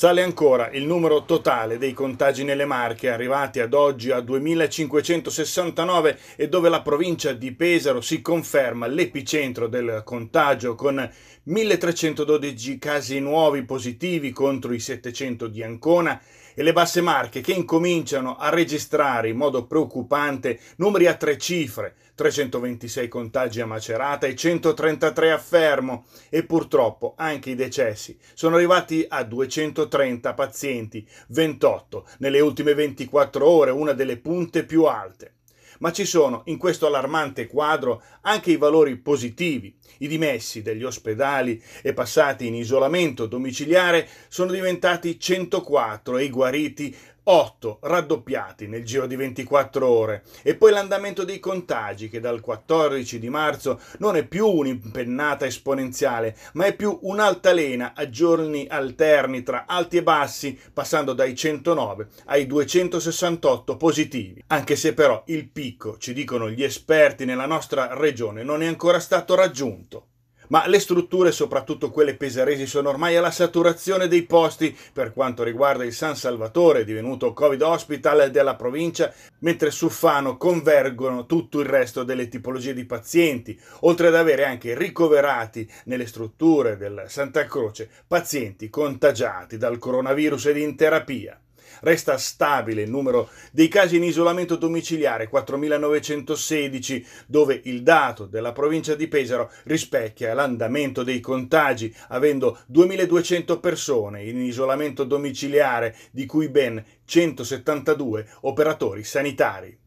Sale ancora il numero totale dei contagi nelle Marche, arrivati ad oggi a 2569 e dove la provincia di Pesaro si conferma l'epicentro del contagio con 1312 casi nuovi positivi contro i 700 di Ancona e le basse Marche che incominciano a registrare in modo preoccupante numeri a tre cifre, 326 contagi a Macerata e 133 a Fermo e purtroppo anche i decessi sono arrivati a 230 130 pazienti, 28 nelle ultime 24 ore, una delle punte più alte. Ma ci sono in questo allarmante quadro anche i valori positivi. I dimessi degli ospedali e passati in isolamento domiciliare sono diventati 104 e i guariti 8 raddoppiati nel giro di 24 ore e poi l'andamento dei contagi che dal 14 di marzo non è più un'impennata esponenziale ma è più un'altalena a giorni alterni tra alti e bassi passando dai 109 ai 268 positivi anche se però il picco ci dicono gli esperti nella nostra regione non è ancora stato raggiunto ma le strutture, soprattutto quelle pesaresi, sono ormai alla saturazione dei posti per quanto riguarda il San Salvatore, divenuto Covid Hospital della provincia, mentre su Fano convergono tutto il resto delle tipologie di pazienti, oltre ad avere anche ricoverati nelle strutture del Santa Croce pazienti contagiati dal coronavirus ed in terapia. Resta stabile il numero dei casi in isolamento domiciliare 4.916, dove il dato della provincia di Pesaro rispecchia l'andamento dei contagi, avendo 2.200 persone in isolamento domiciliare, di cui ben 172 operatori sanitari.